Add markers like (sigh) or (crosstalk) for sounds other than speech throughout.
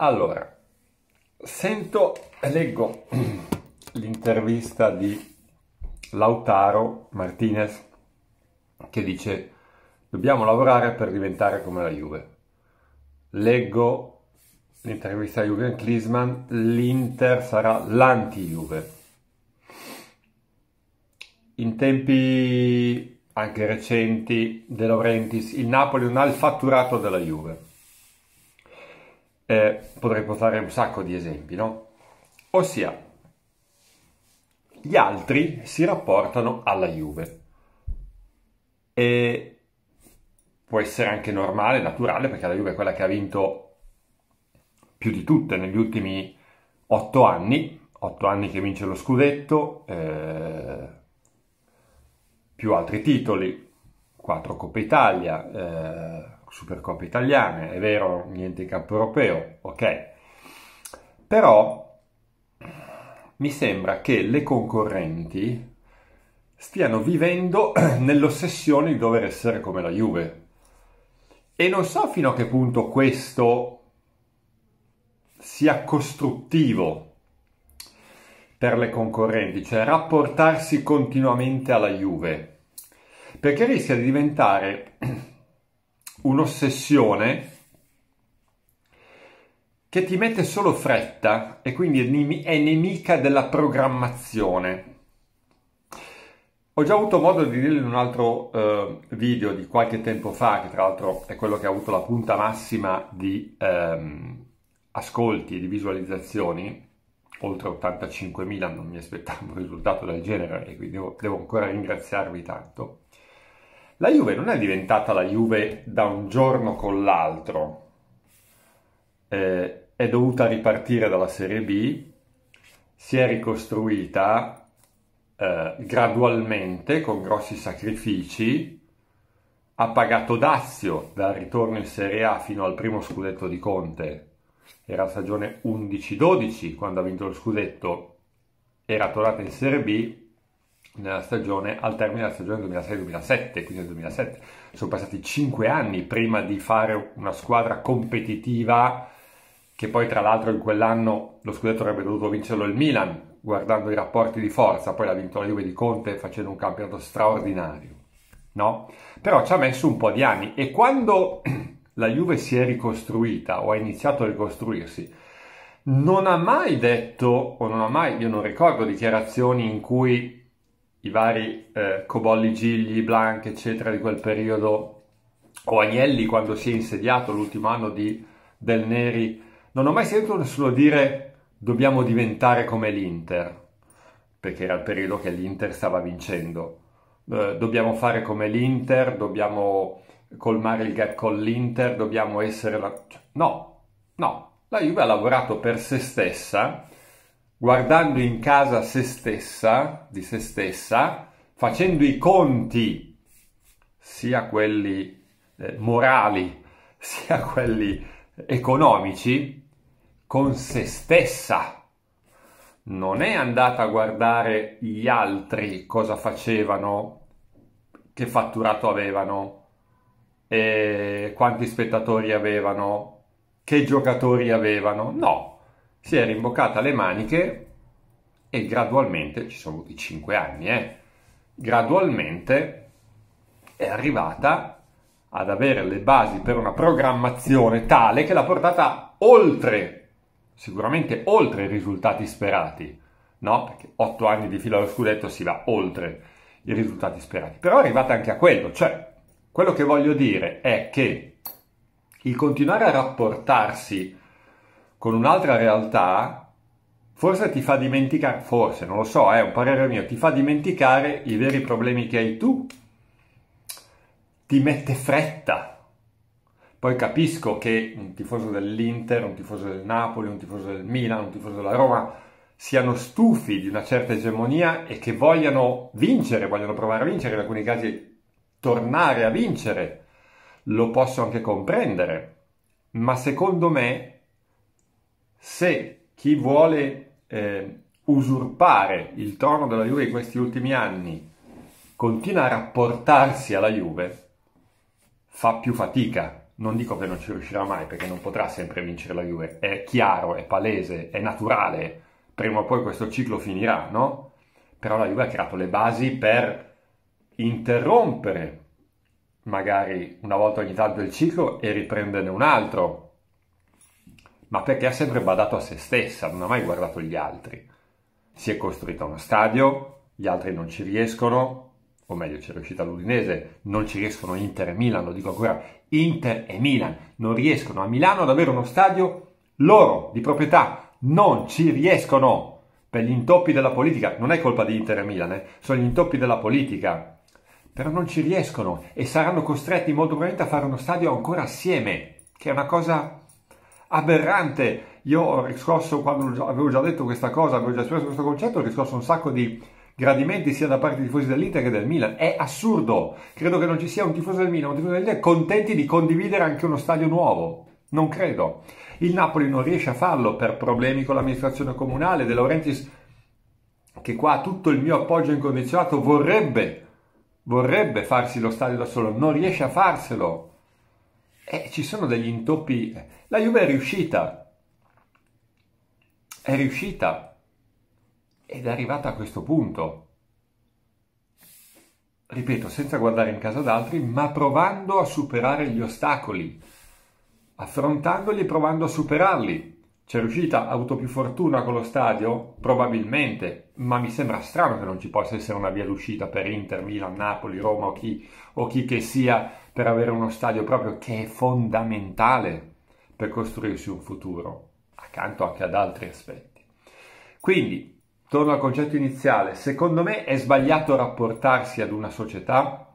Allora, sento e leggo (clears throat) l'intervista di Lautaro Martinez che dice dobbiamo lavorare per diventare come la Juve. Leggo l'intervista a Jürgen Klinsmann, l'Inter sarà l'anti-Juve. In tempi anche recenti, De Laurentiis, il Napoli non ha il fatturato della Juve eh, potrei portare un sacco di esempi, no? Ossia, gli altri si rapportano alla Juve. E può essere anche normale, naturale, perché la Juve è quella che ha vinto più di tutte negli ultimi otto anni, otto anni che vince lo scudetto, eh, più altri titoli, quattro Coppa Italia, eh, supercoppe italiane, è vero, niente campo europeo, ok. Però mi sembra che le concorrenti stiano vivendo (clears throat) nell'ossessione di dover essere come la Juve. E non so fino a che punto questo sia costruttivo per le concorrenti, cioè rapportarsi continuamente alla Juve, perché rischia di diventare (clears throat) un'ossessione che ti mette solo fretta e quindi è nemica della programmazione. Ho già avuto modo di dirlo in un altro eh, video di qualche tempo fa, che tra l'altro è quello che ha avuto la punta massima di ehm, ascolti e di visualizzazioni, oltre 85.000, non mi aspettavo un risultato del genere e quindi devo, devo ancora ringraziarvi tanto. La Juve non è diventata la Juve da un giorno con l'altro, eh, è dovuta ripartire dalla Serie B, si è ricostruita eh, gradualmente con grossi sacrifici, ha pagato dazio dal ritorno in Serie A fino al primo scudetto di Conte, era la stagione 11-12 quando ha vinto lo scudetto, era tornata in Serie B nella stagione, al termine della stagione 2006-2007, quindi nel 2007. Sono passati 5 anni prima di fare una squadra competitiva che poi tra l'altro in quell'anno lo scudetto avrebbe dovuto vincerlo il Milan, guardando i rapporti di forza, poi l'ha vinto la Juve di Conte facendo un campionato straordinario, no? Però ci ha messo un po' di anni e quando (clears throat) la Juve si è ricostruita o ha iniziato a ricostruirsi, non ha mai detto, o non ha mai, io non ricordo dichiarazioni in cui i vari eh, Cobolli Gigli, Blanc, eccetera, di quel periodo, o Agnelli quando si è insediato l'ultimo anno di, del Neri, non ho mai sentito nessuno dire dobbiamo diventare come l'Inter, perché era il periodo che l'Inter stava vincendo. Eh, dobbiamo fare come l'Inter, dobbiamo colmare il gap con l'Inter, dobbiamo essere... La... Cioè, no, no, la Juve ha lavorato per se stessa guardando in casa se stessa, di se stessa, facendo i conti, sia quelli eh, morali, (laughs) sia quelli economici, con se stessa. Non è andata a guardare gli altri cosa facevano, che fatturato avevano, eh, quanti spettatori avevano, che giocatori avevano. No, si è rimboccata le maniche e gradualmente, ci sono voluti 5 anni, eh, gradualmente è arrivata ad avere le basi per una programmazione tale che l'ha portata oltre, sicuramente oltre i risultati sperati, no? Perché 8 anni di fila allo scudetto si va oltre i risultati sperati, però è arrivata anche a quello, cioè quello che voglio dire è che il continuare a rapportarsi con un'altra realtà, forse ti fa dimenticare, forse, non lo so, eh, è un parere mio, ti fa dimenticare i veri problemi che hai tu, ti mette fretta. Poi capisco che un tifoso dell'Inter, un tifoso del Napoli, un tifoso del Milan, un tifoso della Roma siano stufi di una certa egemonia e che vogliano vincere, vogliono provare a vincere, in alcuni casi tornare a vincere. Lo posso anche comprendere, ma secondo me se chi vuole eh, usurpare il trono della Juve in questi ultimi anni continua a rapportarsi alla Juve, fa più fatica. Non dico che non ci riuscirà mai perché non potrà sempre vincere la Juve, è chiaro, è palese, è naturale, prima o poi questo ciclo finirà, no? Però la Juve ha creato le basi per interrompere magari una volta ogni tanto il ciclo e riprenderne un altro ma perché ha sempre badato a se stessa, non ha mai guardato gli altri. Si è costruito uno stadio, gli altri non ci riescono, o meglio c'è riuscita l'Udinese, non ci riescono Inter e Milan, lo dico ancora, Inter e Milan non riescono a Milano ad avere uno stadio loro, di proprietà, non ci riescono per gli intoppi della politica, non è colpa di Inter e Milan, eh? sono gli intoppi della politica, però non ci riescono e saranno costretti molto probabilmente a fare uno stadio ancora assieme, che è una cosa aberrante. Io ho riscosso, quando avevo già detto questa cosa, avevo già espresso questo concetto, ho riscosso un sacco di gradimenti sia da parte dei tifosi dell'Inter che del Milan. È assurdo! Credo che non ci sia un tifoso del Milan, un tifoso dell'Inter contenti di condividere anche uno stadio nuovo. Non credo. Il Napoli non riesce a farlo per problemi con l'amministrazione comunale. De Laurentiis, che qua ha tutto il mio appoggio incondizionato, vorrebbe, vorrebbe farsi lo stadio da solo, non riesce a farselo. Eh, ci sono degli intoppi. La Juve è riuscita. È riuscita. Ed è arrivata a questo punto. Ripeto, senza guardare in casa ad altri, ma provando a superare gli ostacoli. Affrontandoli e provando a superarli. C'è riuscita, ha avuto più fortuna con lo stadio? Probabilmente, ma mi sembra strano che non ci possa essere una via d'uscita per Inter, Milan, Napoli, Roma o chi, o chi che sia per avere uno stadio proprio che è fondamentale per costruirsi un futuro, accanto anche ad altri aspetti. Quindi, torno al concetto iniziale, secondo me è sbagliato rapportarsi ad una società,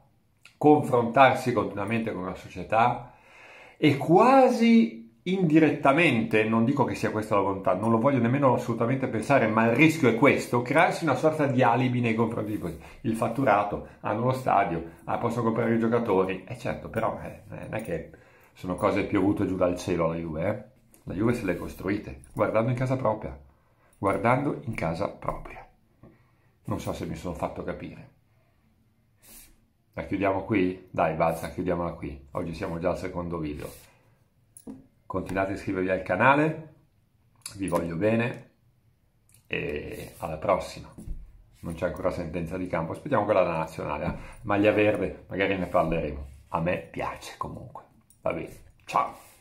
confrontarsi continuamente con una società e quasi indirettamente, non dico che sia questa la volontà, non lo voglio nemmeno assolutamente pensare, ma il rischio è questo, crearsi una sorta di alibi nei confronti di così. Il fatturato, hanno lo stadio, ah, possono comprare i giocatori, e eh, certo, però eh, eh, non è che sono cose piovute giù dal cielo la Juve, eh? la Juve se le costruite, guardando in casa propria, guardando in casa propria. Non so se mi sono fatto capire. La chiudiamo qui? Dai, basta, chiudiamola qui. Oggi siamo già al secondo video continuate a iscrivervi al canale, vi voglio bene e alla prossima. Non c'è ancora sentenza di campo, aspettiamo quella della nazionale, eh. maglia verde, magari ne parleremo. A me piace comunque. Va bene, ciao!